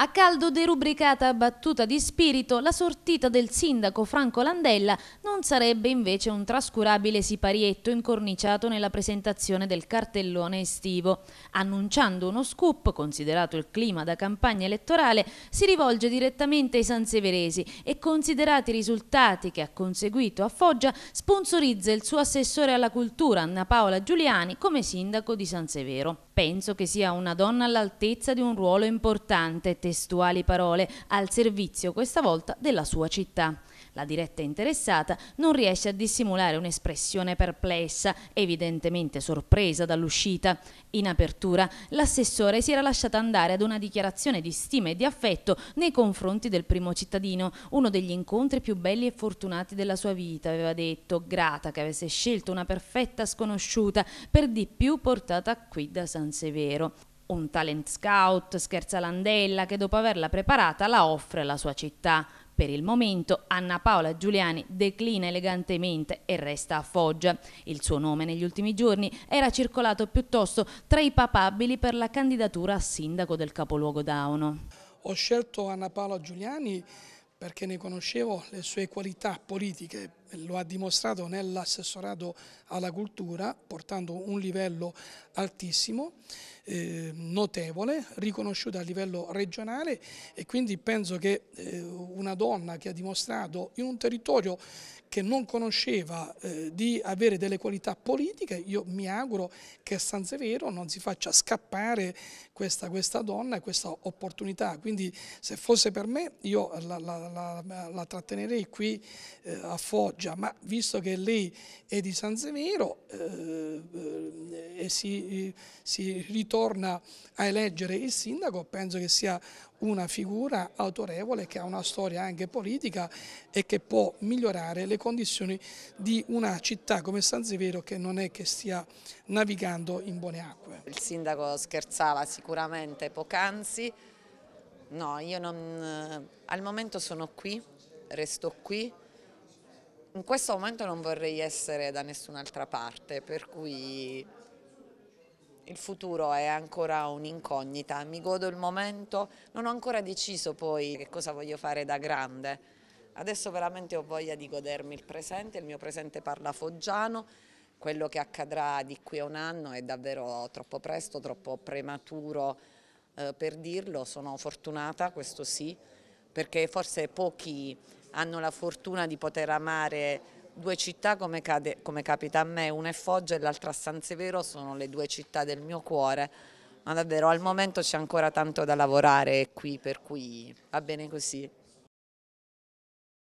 A caldo derubricata battuta di spirito, la sortita del sindaco Franco Landella non sarebbe invece un trascurabile siparietto incorniciato nella presentazione del cartellone estivo. Annunciando uno scoop, considerato il clima da campagna elettorale, si rivolge direttamente ai sanseveresi e considerati i risultati che ha conseguito a Foggia, sponsorizza il suo assessore alla cultura Anna Paola Giuliani come sindaco di San Severo. Penso che sia una donna all'altezza di un ruolo importante, testuali parole, al servizio questa volta della sua città. La diretta interessata non riesce a dissimulare un'espressione perplessa, evidentemente sorpresa dall'uscita. In apertura, l'assessore si era lasciata andare ad una dichiarazione di stima e di affetto nei confronti del primo cittadino, uno degli incontri più belli e fortunati della sua vita, aveva detto, grata che avesse scelto una perfetta sconosciuta, per di più portata qui da San Severo. Un talent scout, scherza Landella, che dopo averla preparata la offre alla sua città. Per il momento Anna Paola Giuliani declina elegantemente e resta a Foggia. Il suo nome negli ultimi giorni era circolato piuttosto tra i papabili per la candidatura a sindaco del capoluogo Dauno. Ho scelto Anna Paola Giuliani perché ne conoscevo le sue qualità politiche, lo ha dimostrato nell'assessorato alla cultura, portando un livello altissimo, eh, notevole, riconosciuto a livello regionale e quindi penso che eh, una donna che ha dimostrato in un territorio che non conosceva eh, di avere delle qualità politiche, io mi auguro che San Severo non si faccia scappare questa, questa donna e questa opportunità. Quindi se fosse per me io la, la, la, la trattenerei qui eh, a Foggia. Loggia, ma visto che lei è di San Severo eh, eh, e si, si ritorna a eleggere il sindaco, penso che sia una figura autorevole che ha una storia anche politica e che può migliorare le condizioni di una città come San Severo che non è che stia navigando in buone acque. Il sindaco scherzava sicuramente poc'anzi, no io non, eh, al momento sono qui, resto qui, in questo momento non vorrei essere da nessun'altra parte, per cui il futuro è ancora un'incognita. Mi godo il momento, non ho ancora deciso poi che cosa voglio fare da grande. Adesso veramente ho voglia di godermi il presente, il mio presente parla foggiano, quello che accadrà di qui a un anno è davvero troppo presto, troppo prematuro eh, per dirlo, sono fortunata, questo sì, perché forse pochi hanno la fortuna di poter amare due città come, cade, come capita a me, una è Foggia e l'altra San Severo, sono le due città del mio cuore, ma davvero al momento c'è ancora tanto da lavorare qui, per cui va bene così.